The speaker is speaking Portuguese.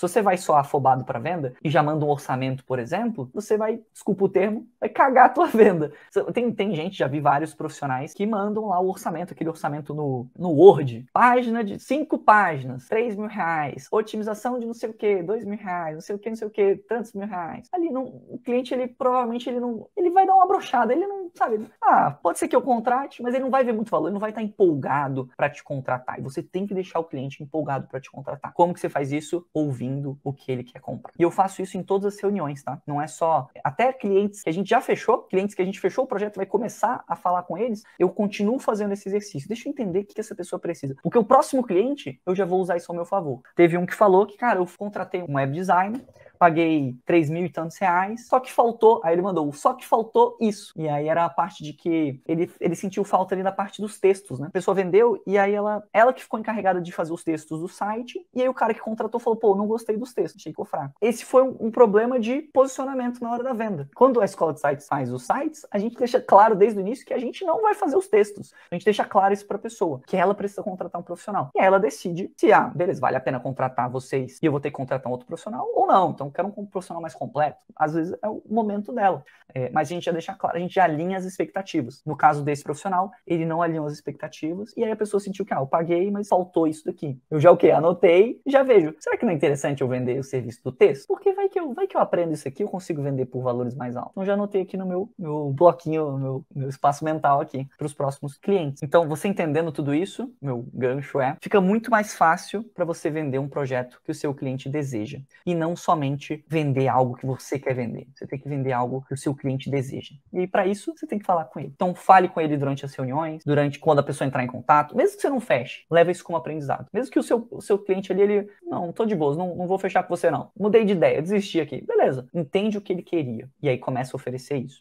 Se você vai só afobado para venda e já manda um orçamento, por exemplo, você vai, desculpa o termo, vai cagar a tua venda. Tem, tem gente, já vi vários profissionais que mandam lá o orçamento, aquele orçamento no, no Word. Página de cinco páginas, três mil reais, otimização de não sei o que, dois mil reais, não sei o que, não sei o que, tantos mil reais. Ali não, o cliente, ele provavelmente ele não. Ele vai dar uma brochada, ele não sabe? Ah, pode ser que eu contrate, mas ele não vai ver muito valor, ele não vai estar tá empolgado para te contratar. E você tem que deixar o cliente empolgado para te contratar. Como que você faz isso? Ouvindo o que ele quer comprar. E eu faço isso em todas as reuniões, tá? Não é só até clientes que a gente já fechou, clientes que a gente fechou o projeto, vai começar a falar com eles, eu continuo fazendo esse exercício. Deixa eu entender o que, que essa pessoa precisa. Porque o próximo cliente, eu já vou usar isso ao meu favor. Teve um que falou que, cara, eu contratei um web designer paguei 3 mil e tantos reais, só que faltou, aí ele mandou, só que faltou isso. E aí era a parte de que ele, ele sentiu falta ali da parte dos textos, né? A pessoa vendeu e aí ela, ela que ficou encarregada de fazer os textos do site, e aí o cara que contratou falou, pô, não gostei dos textos, achei que ficou fraco. Esse foi um, um problema de posicionamento na hora da venda. Quando a escola de sites faz os sites, a gente deixa claro desde o início que a gente não vai fazer os textos. A gente deixa claro isso para a pessoa, que ela precisa contratar um profissional. E aí ela decide se, ah, beleza, vale a pena contratar vocês e eu vou ter que contratar um outro profissional ou não. Então eu quero um profissional mais completo, às vezes é o momento dela. É, mas a gente já deixa claro, a gente já alinha as expectativas. No caso desse profissional, ele não alinhou as expectativas, e aí a pessoa sentiu que, ah, eu paguei, mas faltou isso daqui. Eu já o quê? Anotei já vejo. Será que não é interessante eu vender o serviço do texto? Porque vai que eu, vai que eu aprendo isso aqui, eu consigo vender por valores mais altos. Então já anotei aqui no meu, meu bloquinho, meu, meu espaço mental aqui, para os próximos clientes. Então, você entendendo tudo isso, meu gancho é, fica muito mais fácil para você vender um projeto que o seu cliente deseja. E não somente vender algo que você quer vender. Você tem que vender algo que o seu cliente deseja. E para isso, você tem que falar com ele. Então, fale com ele durante as reuniões, durante quando a pessoa entrar em contato, mesmo que você não feche, leva isso como aprendizado. Mesmo que o seu, o seu cliente ali, ele, não, tô de boas, não, não vou fechar com você não. Mudei de ideia, desisti aqui. Beleza. Entende o que ele queria. E aí começa a oferecer isso.